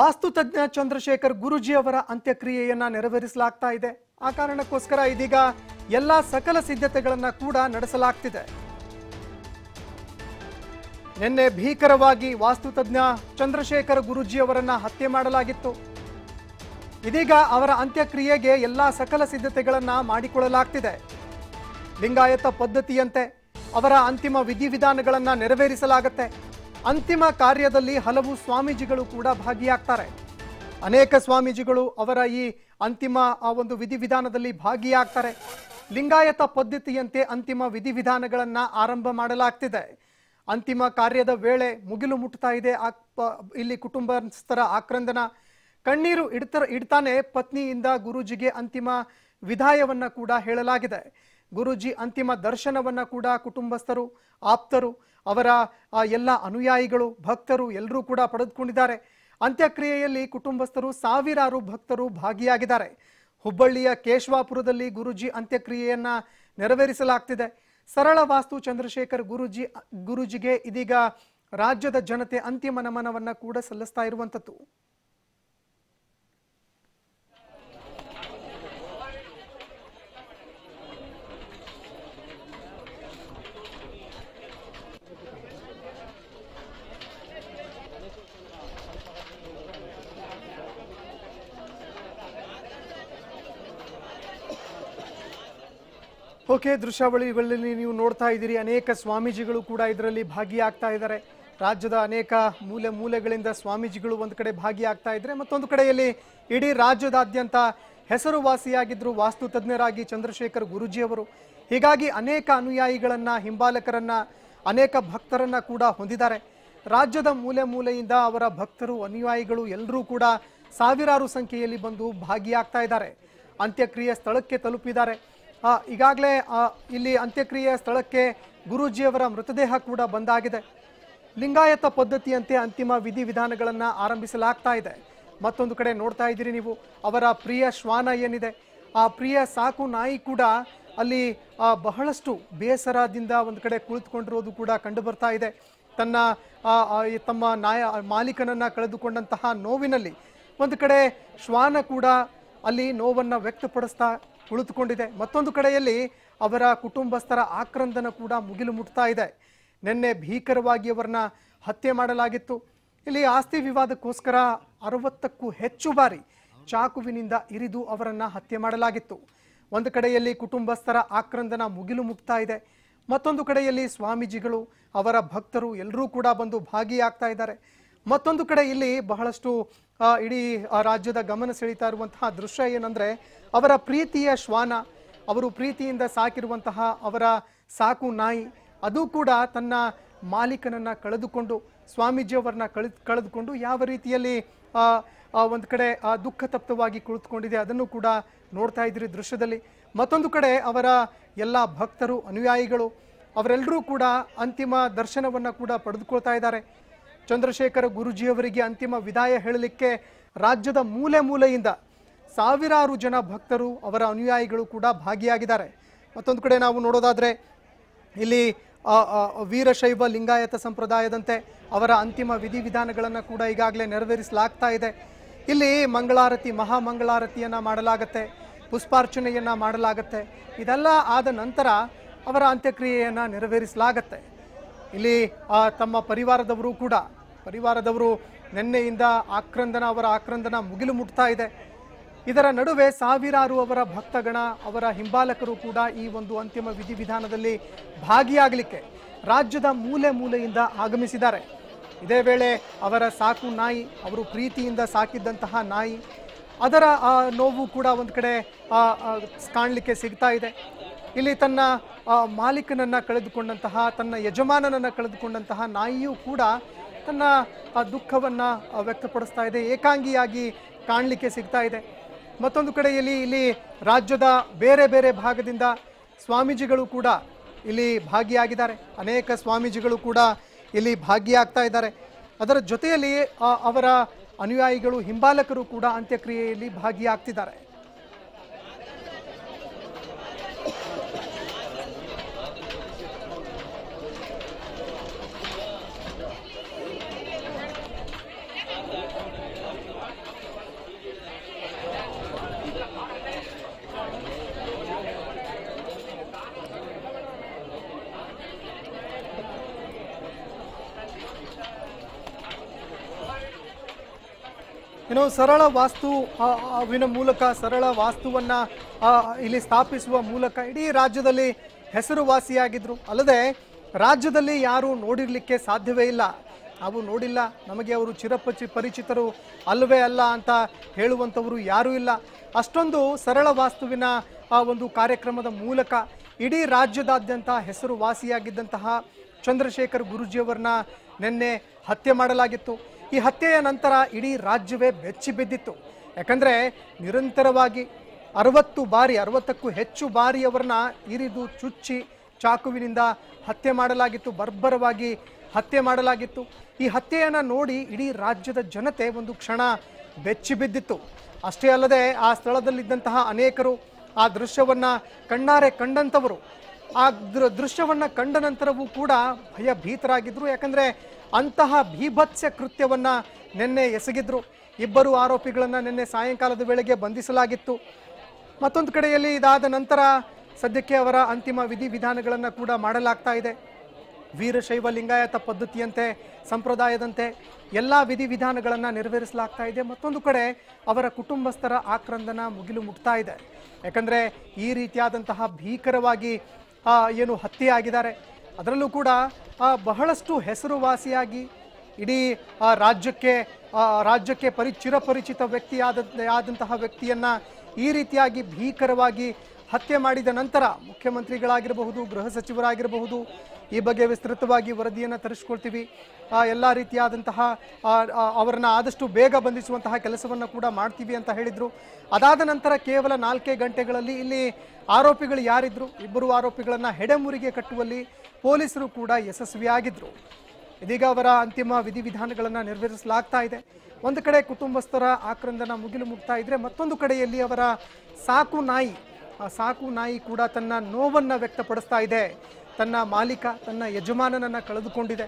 ವಾಸ್ತುತಜ್ಞ ಚಂದ್ರಶೇಖರ್ ಗುರುಜಿ ಅವರ ಅಂತ್ಯಕ್ರಿಯೆಯನ್ನ ನೆರವೇರಿಸಲಾಗ್ತಾ ಇದೆ ಆ ಕಾರಣಕ್ಕೋಸ್ಕರ ಇದೀಗ ಎಲ್ಲ ಸಕಲ ಸಿದ್ಧತೆಗಳನ್ನ ಕೂಡ ನಡೆಸಲಾಗ್ತಿದೆ ನಿನ್ನೆ ಭೀಕರವಾಗಿ ವಾಸ್ತುತಜ್ಞ ಚಂದ್ರಶೇಖರ್ ಗುರುಜಿ ಅವರನ್ನ ಹತ್ಯೆ ಮಾಡಲಾಗಿತ್ತು ಇದೀಗ ಅವರ ಅಂತ್ಯಕ್ರಿಯೆಗೆ ಎಲ್ಲ ಸಕಲ ಸಿದ್ಧತೆಗಳನ್ನ ಮಾಡಿಕೊಳ್ಳಲಾಗ್ತಿದೆ ಲಿಂಗಾಯತ ಪದ್ಧತಿಯಂತೆ ಅವರ ಅಂತಿಮ ವಿಧಿವಿಧಾನಗಳನ್ನ ನೆರವೇರಿಸಲಾಗುತ್ತೆ ಅಂತಿಮ ಕಾರ್ಯದಲ್ಲಿ ಹಲವು ಸ್ವಾಮೀಜಿಗಳು ಕೂಡ ಭಾಗಿಯಾಗ್ತಾರೆ ಅನೇಕ ಸ್ವಾಮೀಜಿಗಳು ಅವರ ಈ ಅಂತಿಮ ಆ ಒಂದು ವಿಧಿವಿಧಾನದಲ್ಲಿ ಭಾಗಿಯಾಗ್ತಾರೆ ಲಿಂಗಾಯತ ಪದ್ಧತಿಯಂತೆ ಅಂತಿಮ ವಿಧಿವಿಧಾನಗಳನ್ನು ಆರಂಭ ಮಾಡಲಾಗ್ತಿದೆ ಅಂತಿಮ ಕಾರ್ಯದ ವೇಳೆ ಮುಗಿಲು ಮುಟ್ತಾ ಇದೆ ಇಲ್ಲಿ ಕುಟುಂಬಸ್ಥರ ಆಕ್ರಂದನ ಕಣ್ಣೀರು ಇಡ್ತಾ ಇಡ್ತಾನೆ ಪತ್ನಿಯಿಂದ ಗುರೂಜಿಗೆ ಅಂತಿಮ ವಿದಾಯವನ್ನು ಕೂಡ ಹೇಳಲಾಗಿದೆ ಗುರುಜಿ ಅಂತಿಮ ದರ್ಶನವನ್ನು ಕೂಡ ಕುಟುಂಬಸ್ಥರು ಆಪ್ತರು ಅವರ ಆ ಎಲ್ಲ ಅನುಯಾಯಿಗಳು ಭಕ್ತರು ಎಲ್ಲರೂ ಕೂಡ ಪಡೆದುಕೊಂಡಿದ್ದಾರೆ ಅಂತ್ಯಕ್ರಿಯೆಯಲ್ಲಿ ಕುಟುಂಬಸ್ಥರು ಸಾವಿರಾರು ಭಕ್ತರು ಭಾಗಿಯಾಗಿದ್ದಾರೆ ಹುಬ್ಬಳ್ಳಿಯ ಕೇಶವಾಪುರದಲ್ಲಿ ಗುರುಜಿ ಅಂತ್ಯಕ್ರಿಯೆಯನ್ನ ನೆರವೇರಿಸಲಾಗ್ತಿದೆ ಸರಳ ವಾಸ್ತು ಚಂದ್ರಶೇಖರ್ ಗುರುಜಿ ಗುರುಜಿಗೆ ಇದೀಗ ರಾಜ್ಯದ ಜನತೆ ಅಂತಿಮ ನಮನವನ್ನು ಕೂಡ ಸಲ್ಲಿಸ್ತಾ ಇರುವಂಥದ್ದು ಓಕೆ ದೃಶ್ಯಾವಳಿಗಳಲ್ಲಿ ನೀವು ನೋಡ್ತಾ ಇದ್ದೀರಿ ಅನೇಕ ಸ್ವಾಮೀಜಿಗಳು ಕೂಡ ಇದರಲ್ಲಿ ಭಾಗಿಯಾಗ್ತಾ ಇದ್ದಾರೆ ರಾಜ್ಯದ ಅನೇಕ ಮೂಲೆ ಮೂಲೆಗಳಿಂದ ಸ್ವಾಮೀಜಿಗಳು ಒಂದು ಕಡೆ ಭಾಗಿಯಾಗ್ತಾ ಇದ್ದಾರೆ ಮತ್ತೊಂದು ಕಡೆಯಲ್ಲಿ ಇಡೀ ರಾಜ್ಯದಾದ್ಯಂತ ಹೆಸರುವಾಸಿಯಾಗಿದ್ದರು ವಾಸ್ತು ತಜ್ಞರಾಗಿ ಚಂದ್ರಶೇಖರ್ ಗುರೂಜಿಯವರು ಹೀಗಾಗಿ ಅನೇಕ ಅನುಯಾಯಿಗಳನ್ನು ಹಿಂಬಾಲಕರನ್ನು ಅನೇಕ ಭಕ್ತರನ್ನು ಕೂಡ ಹೊಂದಿದ್ದಾರೆ ರಾಜ್ಯದ ಮೂಲೆ ಮೂಲೆಯಿಂದ ಅವರ ಭಕ್ತರು ಅನುಯಾಯಿಗಳು ಎಲ್ಲರೂ ಕೂಡ ಸಾವಿರಾರು ಸಂಖ್ಯೆಯಲ್ಲಿ ಬಂದು ಭಾಗಿಯಾಗ್ತಾ ಇದ್ದಾರೆ ಅಂತ್ಯಕ್ರಿಯೆ ಸ್ಥಳಕ್ಕೆ ತಲುಪಿದ್ದಾರೆ ಈಗಾಗಲೇ ಇಲ್ಲಿ ಅಂತ್ಯಕ್ರಿಯೆ ಸ್ಥಳಕ್ಕೆ ಗುರೂಜಿಯವರ ಮೃತದೇಹ ಕೂಡ ಬಂದಾಗಿದೆ ಲಿಂಗಾಯತ ಪದ್ಧತಿಯಂತೆ ಅಂತಿಮ ವಿಧಿವಿಧಾನಗಳನ್ನು ಆರಂಭಿಸಲಾಗ್ತಾ ಇದೆ ಮತ್ತೊಂದು ಕಡೆ ನೋಡ್ತಾ ಇದ್ದೀರಿ ನೀವು ಅವರ ಪ್ರಿಯ ಶ್ವಾನ ಏನಿದೆ ಆ ಪ್ರಿಯ ಸಾಕು ನಾಯಿ ಕೂಡ ಅಲ್ಲಿ ಬಹಳಷ್ಟು ಬೇಸರದಿಂದ ಒಂದು ಕಡೆ ಕುಳಿತುಕೊಂಡಿರೋದು ಕೂಡ ಕಂಡು ಬರ್ತಾ ಇದೆ ತನ್ನ ತಮ್ಮ ನಾಯ ಮಾಲೀಕನನ್ನು ಕಳೆದುಕೊಂಡಂತಹ ನೋವಿನಲ್ಲಿ ಒಂದು ಕಡೆ ಶ್ವಾನ ಕೂಡ ಅಲ್ಲಿ ನೋವನ್ನು ವ್ಯಕ್ತಪಡಿಸ್ತಾ ಕುಳಿತುಕೊಂಡಿದೆ ಮತ್ತೊಂದು ಕಡೆಯಲ್ಲಿ ಅವರ ಕುಟುಂಬಸ್ಥರ ಆಕ್ರಂದನ ಕೂಡ ಮುಗಿಲು ಮುಟ್ತಾ ಇದೆ ನಿನ್ನೆ ಭೀಕರವಾಗಿ ಅವರನ್ನ ಹತ್ಯೆ ಮಾಡಲಾಗಿತ್ತು ಇಲ್ಲಿ ಆಸ್ತಿ ವಿವಾದಕ್ಕೋಸ್ಕರ ಅರವತ್ತಕ್ಕೂ ಹೆಚ್ಚು ಬಾರಿ ಚಾಕುವಿನಿಂದ ಇರಿದು ಅವರನ್ನು ಹತ್ಯೆ ಮಾಡಲಾಗಿತ್ತು ಒಂದು ಕಡೆಯಲ್ಲಿ ಕುಟುಂಬಸ್ಥರ ಆಕ್ರಂದನ ಮುಗಿಲು ಮುಟ್ತಾ ಇದೆ ಮತ್ತೊಂದು ಕಡೆಯಲ್ಲಿ ಸ್ವಾಮೀಜಿಗಳು ಅವರ ಭಕ್ತರು ಎಲ್ಲರೂ ಕೂಡ ಬಂದು ಭಾಗಿಯಾಗ್ತಾ ಇದ್ದಾರೆ ಮತ್ತೊಂದು ಕಡೆ ಇಲ್ಲಿ ಬಹಳಷ್ಟು ಇಡೀ ರಾಜ್ಯದ ಗಮನ ಸೆಳೀತಾ ಇರುವಂತಹ ದೃಶ್ಯ ಏನಂದರೆ ಅವರ ಪ್ರೀತಿಯ ಶ್ವಾನ ಅವರು ಪ್ರೀತಿಯಿಂದ ಸಾಕಿರುವಂತಹ ಅವರ ಸಾಕು ನಾಯಿ ಅದು ಕೂಡ ತನ್ನ ಮಾಲೀಕನನ್ನು ಕಳೆದುಕೊಂಡು ಸ್ವಾಮೀಜಿಯವರನ್ನ ಕಳೆದು ಕಳೆದುಕೊಂಡು ಯಾವ ರೀತಿಯಲ್ಲಿ ಒಂದು ಕಡೆ ದುಃಖ ತಪ್ತವಾಗಿ ಕುಳಿತುಕೊಂಡಿದೆ ಅದನ್ನು ಕೂಡ ನೋಡ್ತಾ ಇದ್ದೀರಿ ದೃಶ್ಯದಲ್ಲಿ ಮತ್ತೊಂದು ಕಡೆ ಅವರ ಎಲ್ಲ ಭಕ್ತರು ಅನುಯಾಯಿಗಳು ಅವರೆಲ್ಲರೂ ಕೂಡ ಅಂತಿಮ ದರ್ಶನವನ್ನು ಕೂಡ ಪಡೆದುಕೊಳ್ತಾ ಇದ್ದಾರೆ ಚಂದ್ರಶೇಖರ ಗುರುಜಿಯವರಿಗೆ ಅಂತಿಮ ವಿದಾಯ ಹೇಳಲಿಕ್ಕೆ ರಾಜ್ಯದ ಮೂಲೆ ಮೂಲೆಯಿಂದ ಸಾವಿರಾರು ಜನ ಭಕ್ತರು ಅವರ ಅನುಯಾಯಿಗಳು ಕೂಡ ಭಾಗಿಯಾಗಿದ್ದಾರೆ ಮತ್ತೊಂದು ಕಡೆ ನಾವು ನೋಡೋದಾದರೆ ಇಲ್ಲಿ ವೀರಶೈವ ಲಿಂಗಾಯತ ಸಂಪ್ರದಾಯದಂತೆ ಅವರ ಅಂತಿಮ ವಿಧಿವಿಧಾನಗಳನ್ನು ಕೂಡ ಈಗಾಗಲೇ ನೆರವೇರಿಸಲಾಗ್ತಾ ಇದೆ ಇಲ್ಲಿ ಮಂಗಳಾರತಿ ಮಹಾಮಂಗಳಾರತಿಯನ್ನು ಮಾಡಲಾಗತ್ತೆ ಪುಷ್ಪಾರ್ಚನೆಯನ್ನು ಮಾಡಲಾಗತ್ತೆ ಇದೆಲ್ಲ ಆದ ನಂತರ ಅವರ ಅಂತ್ಯಕ್ರಿಯೆಯನ್ನು ನೆರವೇರಿಸಲಾಗತ್ತೆ ಇಲ್ಲಿ ತಮ್ಮ ಪರಿವಾರದವರು ಕೂಡ ಪರಿವಾರದವರು ನಿನ್ನೆಯಿಂದ ಆಕ್ರಂದನ ಅವರ ಆಕ್ರಂದನ ಮುಗಿಲು ಮುಟ್ತಾ ಇದೆ ಇದರ ನಡುವೆ ಸಾವಿರಾರು ಅವರ ಭಕ್ತಗಣ ಅವರ ಹಿಂಬಾಲಕರು ಕೂಡ ಈ ಒಂದು ಅಂತಿಮ ವಿಧಿವಿಧಾನದಲ್ಲಿ ಭಾಗಿಯಾಗಲಿಕ್ಕೆ ರಾಜ್ಯದ ಮೂಲೆ ಮೂಲೆಯಿಂದ ಆಗಮಿಸಿದ್ದಾರೆ ಇದೇ ವೇಳೆ ಅವರ ಸಾಕು ನಾಯಿ ಅವರು ಪ್ರೀತಿಯಿಂದ ಸಾಕಿದ್ದಂತಹ ನಾಯಿ ಅದರ ನೋವು ಕೂಡ ಒಂದು ಕಡೆ ಕಾಣಲಿಕ್ಕೆ ಸಿಗ್ತಾ ಇದೆ ಇಲ್ಲಿ ತನ್ನ ಮಾಲೀಕನನ್ನು ಕಳೆದುಕೊಂಡಂತಹ ತನ್ನ ಯಜಮಾನನನ್ನು ಕಳೆದುಕೊಂಡಂತಹ ನಾಯಿಯೂ ಕೂಡ ತನ್ನ ದುಃಖವನ್ನು ವ್ಯಕ್ತಪಡಿಸ್ತಾ ಇದೆ ಏಕಾಂಗಿಯಾಗಿ ಕಾಣಲಿಕ್ಕೆ ಸಿಗ್ತಾ ಇದೆ ಮತ್ತೊಂದು ಕಡೆಯಲ್ಲಿ ಇಲ್ಲಿ ರಾಜ್ಯದ ಬೇರೆ ಬೇರೆ ಭಾಗದಿಂದ ಸ್ವಾಮೀಜಿಗಳು ಕೂಡ ಇಲ್ಲಿ ಭಾಗಿಯಾಗಿದ್ದಾರೆ ಅನೇಕ ಸ್ವಾಮೀಜಿಗಳು ಕೂಡ ಇಲ್ಲಿ ಭಾಗಿಯಾಗ್ತಾ ಇದ್ದಾರೆ ಅದರ ಜೊತೆಯಲ್ಲಿ ಅವರ ಅನುಯಾಯಿಗಳು ಹಿಂಬಾಲಕರು ಕೂಡ ಅಂತ್ಯಕ್ರಿಯೆಯಲ್ಲಿ ಭಾಗಿಯಾಗ್ತಿದ್ದಾರೆ ಏನೋ ಸರಳ ವಾಸ್ತು ವಿನ ಮೂಲಕ ಸರಳ ವಾಸ್ತುವನ್ನು ಇಲ್ಲಿ ಸ್ಥಾಪಿಸುವ ಮೂಲಕ ಇಡೀ ರಾಜ್ಯದಲ್ಲಿ ಹೆಸರುವಾಸಿಯಾಗಿದ್ದರು ಅಲ್ಲದೆ ರಾಜ್ಯದಲ್ಲಿ ಯಾರೂ ನೋಡಿರಲಿಕ್ಕೆ ಸಾಧ್ಯವೇ ಇಲ್ಲ ನಾವು ನೋಡಿಲ್ಲ ನಮಗೆ ಅವರು ಚಿರಪಚಿ ಪರಿಚಿತರು ಅಲ್ಲವೇ ಅಲ್ಲ ಅಂತ ಹೇಳುವಂಥವರು ಯಾರೂ ಇಲ್ಲ ಅಷ್ಟೊಂದು ಸರಳ ವಾಸ್ತುವಿನ ಆ ಒಂದು ಕಾರ್ಯಕ್ರಮದ ಮೂಲಕ ಇಡೀ ರಾಜ್ಯದಾದ್ಯಂತ ಹೆಸರುವಾಸಿಯಾಗಿದ್ದಂತಹ ಚಂದ್ರಶೇಖರ್ ಗುರುಜಿಯವರನ್ನ ನಿನ್ನೆ ಹತ್ಯೆ ಮಾಡಲಾಗಿತ್ತು ಈ ಹತ್ಯೆಯ ನಂತರ ಇಡೀ ರಾಜ್ಯವೇ ಬೆಚ್ಚಿ ಬಿದ್ದಿತ್ತು ಯಾಕಂದರೆ ನಿರಂತರವಾಗಿ ಅರವತ್ತು ಬಾರಿ ಅರವತ್ತಕ್ಕೂ ಹೆಚ್ಚು ಬಾರಿ ಅವರನ್ನ ಇರಿದು ಚುಚ್ಚಿ ಚಾಕುವಿನಿಂದ ಹತ್ಯೆ ಮಾಡಲಾಗಿತ್ತು ಬರ್ಬರವಾಗಿ ಹತ್ಯೆ ಮಾಡಲಾಗಿತ್ತು ಈ ಹತ್ಯೆಯನ್ನು ನೋಡಿ ಇಡೀ ರಾಜ್ಯದ ಜನತೆ ಒಂದು ಕ್ಷಣ ಬೆಚ್ಚಿ ಬಿದ್ದಿತ್ತು ಅಷ್ಟೇ ಅಲ್ಲದೆ ಆ ಸ್ಥಳದಲ್ಲಿದ್ದಂತಹ ಅನೇಕರು ಆ ದೃಶ್ಯವನ್ನು ಕಣ್ಣಾರೆ ಕಂಡಂಥವರು ಆ ದೃಶ್ಯವನ್ನ ದೃಶ್ಯವನ್ನು ಕಂಡ ನಂತರವೂ ಕೂಡ ಭಯಭೀತರಾಗಿದ್ದರು ಯಾಕಂದರೆ ಅಂತಹ ಭೀಭತ್ಸ್ಯ ಕೃತ್ಯವನ್ನು ನಿನ್ನೆ ಎಸಗಿದ್ರು ಇಬ್ಬರು ಆರೋಪಿಗಳನ್ನು ನಿನ್ನೆ ಸಾಯಂಕಾಲದ ವೇಳೆಗೆ ಬಂಧಿಸಲಾಗಿತ್ತು ಮತ್ತೊಂದು ಕಡೆಯಲ್ಲಿ ಇದಾದ ನಂತರ ಸದ್ಯಕ್ಕೆ ಅವರ ಅಂತಿಮ ವಿಧಿವಿಧಾನಗಳನ್ನು ಕೂಡ ಮಾಡಲಾಗ್ತಾ ಇದೆ ವೀರಶೈವ ಲಿಂಗಾಯತ ಪದ್ಧತಿಯಂತೆ ಸಂಪ್ರದಾಯದಂತೆ ಎಲ್ಲ ವಿಧಿವಿಧಾನಗಳನ್ನು ನೆರವೇರಿಸಲಾಗ್ತಾ ಇದೆ ಮತ್ತೊಂದು ಕಡೆ ಅವರ ಕುಟುಂಬಸ್ಥರ ಆಕ್ರಂದನ ಮುಗಿಲು ಮುಟ್ತಾ ಇದೆ ಯಾಕಂದರೆ ಈ ರೀತಿಯಾದಂತಹ ಭೀಕರವಾಗಿ ಏನು ಹತ್ಯೆ ಅದರಲ್ಲೂ ಕೂಡ ಬಹಳಷ್ಟು ಹೆಸರುವಾಸಿಯಾಗಿ ಇಡೀ ರಾಜ್ಯಕ್ಕೆ ರಾಜ್ಯಕ್ಕೆ ಪರಿ ಚಿರಪರಿಚಿತ ವ್ಯಕ್ತಿಯಾದ ಆದಂತಹ ವ್ಯಕ್ತಿಯನ್ನು ಈ ರೀತಿಯಾಗಿ ಭೀಕರವಾಗಿ ಹತ್ಯೆ ಮಾಡಿದ ನಂತರ ಮುಖ್ಯಮಂತ್ರಿಗಳಾಗಿರಬಹುದು ಗೃಹ ಸಚಿವರಾಗಿರಬಹುದು ಈ ಬಗ್ಗೆ ವಿಸ್ತೃತವಾಗಿ ವರದಿಯನ್ನು ತರಿಸ್ಕೊಳ್ತೀವಿ ಎಲ್ಲ ರೀತಿಯಾದಂತಹ ಅವರನ್ನು ಆದಷ್ಟು ಬೇಗ ಬಂಧಿಸುವಂತಹ ಕೆಲಸವನ್ನು ಕೂಡ ಮಾಡ್ತೀವಿ ಅಂತ ಹೇಳಿದರು ಅದಾದ ನಂತರ ಕೇವಲ ನಾಲ್ಕೇ ಗಂಟೆಗಳಲ್ಲಿ ಇಲ್ಲಿ ಆರೋಪಿಗಳು ಯಾರಿದ್ರು ಇಬ್ಬರು ಆರೋಪಿಗಳನ್ನು ಹೆಡೆಮುರಿಗೆ ಕಟ್ಟುವಲ್ಲಿ ಪೊಲೀಸರು ಕೂಡ ಯಶಸ್ವಿಯಾಗಿದ್ದರು ಇದೀಗ ಅವರ ಅಂತಿಮ ವಿಧಿವಿಧಾನಗಳನ್ನು ನೆರವೇರಿಸಲಾಗ್ತಾ ಇದೆ ಒಂದು ಕಡೆ ಕುಟುಂಬಸ್ಥರ ಆಕ್ರಂದನ ಮುಗಿಲು ಮುಗ್ತಾ ಇದ್ರೆ ಮತ್ತೊಂದು ಕಡೆಯಲ್ಲಿ ಅವರ ಸಾಕು ನಾಯಿ ಆ ಸಾಕು ನಾಯಿ ಕೂಡ ತನ್ನ ನೋವನ್ನು ವ್ಯಕ್ತಪಡಿಸ್ತಾ ಇದೆ ತನ್ನ ಮಾಲೀಕ ತನ್ನ ಯಜಮಾನನನ್ನು ಕಳೆದುಕೊಂಡಿದೆ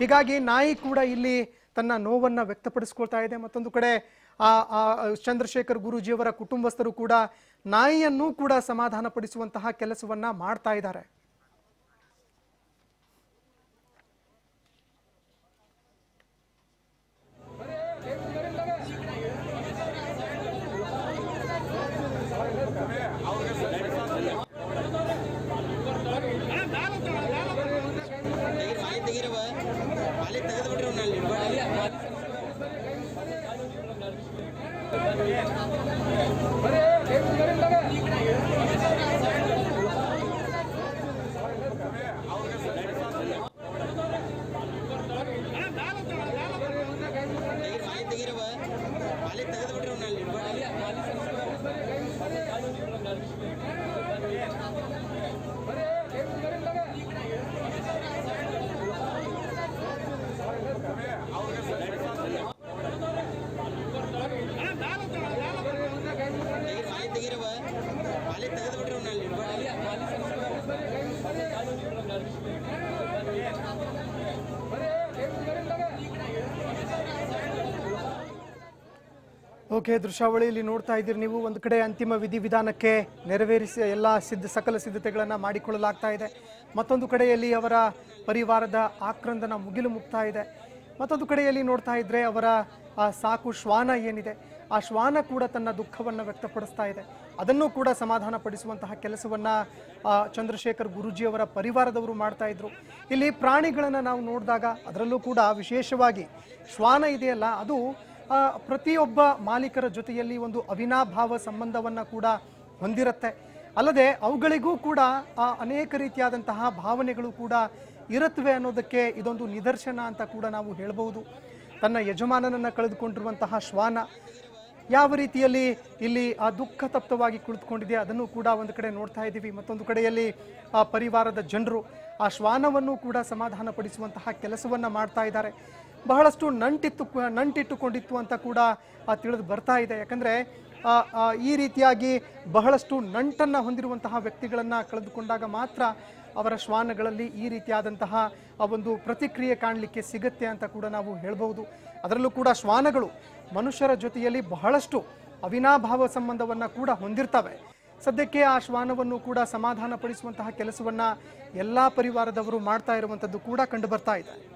ಹೀಗಾಗಿ ನಾಯಿ ಕೂಡ ಇಲ್ಲಿ ತನ್ನ ನೋವನ್ನು ವ್ಯಕ್ತಪಡಿಸ್ಕೊಳ್ತಾ ಇದೆ ಮತ್ತೊಂದು ಕಡೆ ಆ ಚಂದ್ರಶೇಖರ್ ಗುರುಜಿಯವರ ಕುಟುಂಬಸ್ಥರು ಕೂಡ ನಾಯಿಯನ್ನು ಕೂಡ ಸಮಾಧಾನಪಡಿಸುವಂತಹ ಕೆಲಸವನ್ನು ಮಾಡ್ತಾ ಇದ್ದಾರೆ ಓಕೆ ದೃಶ್ಯಾವಳಿಯಲ್ಲಿ ನೋಡ್ತಾ ಇದ್ದೀರಿ ನೀವು ಒಂದು ಕಡೆ ಅಂತಿಮ ವಿಧಿವಿಧಾನಕ್ಕೆ ನೆರವೇರಿಸಿ ಎಲ್ಲ ಸಿದ್ಧ ಸಕಲ ಸಿದ್ಧತೆಗಳನ್ನು ಮಾಡಿಕೊಳ್ಳಲಾಗ್ತಾ ಇದೆ ಮತ್ತೊಂದು ಕಡೆಯಲ್ಲಿ ಅವರ ಪರಿವಾರದ ಆಕ್ರಂದನ ಮುಗಿಲು ಮುಗ್ತಾ ಇದೆ ಮತ್ತೊಂದು ಕಡೆಯಲ್ಲಿ ನೋಡ್ತಾ ಇದ್ದರೆ ಅವರ ಆ ಸಾಕು ಶ್ವಾನ ಏನಿದೆ ಆ ಶ್ವಾನ ಕೂಡ ತನ್ನ ದುಃಖವನ್ನು ವ್ಯಕ್ತಪಡಿಸ್ತಾ ಇದೆ ಅದನ್ನು ಕೂಡ ಸಮಾಧಾನ ಪಡಿಸುವಂತಹ ಕೆಲಸವನ್ನು ಚಂದ್ರಶೇಖರ್ ಅವರ ಪರಿವಾರದವರು ಮಾಡ್ತಾ ಇದ್ರು ಇಲ್ಲಿ ಪ್ರಾಣಿಗಳನ್ನು ನಾವು ನೋಡಿದಾಗ ಅದರಲ್ಲೂ ಕೂಡ ವಿಶೇಷವಾಗಿ ಶ್ವಾನ ಇದೆಯಲ್ಲ ಅದು ಪ್ರತಿಯೊಬ್ಬ ಮಾಲೀಕರ ಜೊತೆಯಲ್ಲಿ ಒಂದು ಅವಿನಾಭಾವ ಸಂಬಂಧವನ್ನು ಕೂಡ ಹೊಂದಿರುತ್ತೆ ಅಲ್ಲದೆ ಅವುಗಳಿಗೂ ಕೂಡ ಅನೇಕ ರೀತಿಯಾದಂತಹ ಭಾವನೆಗಳು ಕೂಡ ಇರುತ್ತವೆ ಅನ್ನೋದಕ್ಕೆ ಇದೊಂದು ನಿದರ್ಶನ ಅಂತ ಕೂಡ ನಾವು ಹೇಳ್ಬೋದು ತನ್ನ ಯಜಮಾನನನ್ನು ಕಳೆದುಕೊಂಡಿರುವಂತಹ ಶ್ವಾನ ಯಾವ ರೀತಿಯಲ್ಲಿ ಇಲ್ಲಿ ಆ ದುಃಖ ತಪ್ತವಾಗಿ ಕುಳಿತುಕೊಂಡಿದೆ ಅದನ್ನು ಕೂಡ ಒಂದು ಕಡೆ ನೋಡ್ತಾ ಇದ್ದೀವಿ ಮತ್ತೊಂದು ಕಡೆಯಲ್ಲಿ ಆ ಪರಿವಾರದ ಜನರು ಆ ಶ್ವಾನವನ್ನು ಕೂಡ ಸಮಾಧಾನಪಡಿಸುವಂತಹ ಕೆಲಸವನ್ನು ಮಾಡ್ತಾ ಇದ್ದಾರೆ ಬಹಳಷ್ಟು ನಂಟಿತ್ತು ನಂಟಿಟ್ಟುಕೊಂಡಿತ್ತು ಅಂತ ಕೂಡ ತಿಳಿದು ಬರ್ತಾ ಇದೆ ಯಾಕಂದರೆ ಈ ರೀತಿಯಾಗಿ ಬಹಳಷ್ಟು ನಂಟನ್ನು ಹೊಂದಿರುವಂತಹ ವ್ಯಕ್ತಿಗಳನ್ನು ಕಳೆದುಕೊಂಡಾಗ ಮಾತ್ರ ಅವರ ಶ್ವಾನಗಳಲ್ಲಿ ಈ ರೀತಿಯಾದಂತಹ ಆ ಒಂದು ಪ್ರತಿಕ್ರಿಯೆ ಕಾಣಲಿಕ್ಕೆ ಸಿಗುತ್ತೆ ಅಂತ ಕೂಡ ನಾವು ಹೇಳಬಹುದು ಅದರಲ್ಲೂ ಕೂಡ ಶ್ವಾನಗಳು ಮನುಷ್ಯರ ಜೊತೆಯಲ್ಲಿ ಬಹಳಷ್ಟು ಅವಿನಾಭಾವ ಸಂಬಂಧವನ್ನು ಕೂಡ ಹೊಂದಿರ್ತವೆ ಸದ್ಯಕ್ಕೆ ಆ ಶ್ವಾನವನ್ನು ಕೂಡ ಸಮಾಧಾನಪಡಿಸುವಂತಹ ಕೆಲಸವನ್ನು ಎಲ್ಲ ಪರಿವಾರದವರು ಮಾಡ್ತಾ ಇರುವಂಥದ್ದು ಕೂಡ ಕಂಡು ಬರ್ತಾ ಇದೆ